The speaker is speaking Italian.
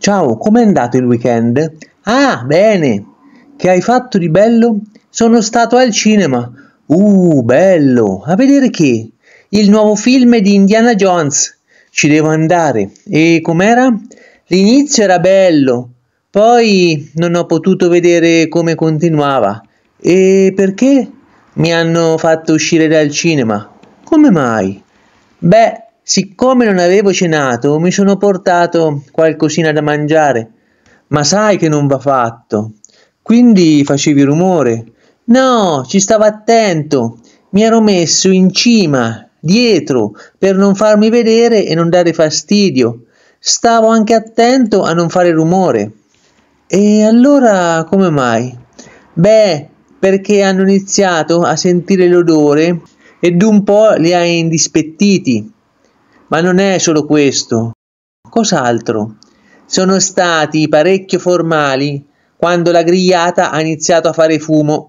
Ciao, com'è andato il weekend? Ah, bene! Che hai fatto di bello? Sono stato al cinema. Uh, bello! A vedere che? Il nuovo film di Indiana Jones. Ci devo andare. E com'era? L'inizio era bello, poi non ho potuto vedere come continuava. E perché? Mi hanno fatto uscire dal cinema. Come mai? Beh, Siccome non avevo cenato, mi sono portato qualcosina da mangiare. Ma sai che non va fatto. Quindi facevi rumore. No, ci stavo attento. Mi ero messo in cima, dietro, per non farmi vedere e non dare fastidio. Stavo anche attento a non fare rumore. E allora come mai? Beh, perché hanno iniziato a sentire l'odore ed un po' li hai indispettiti ma non è solo questo. Cos'altro? Sono stati parecchio formali quando la grigliata ha iniziato a fare fumo.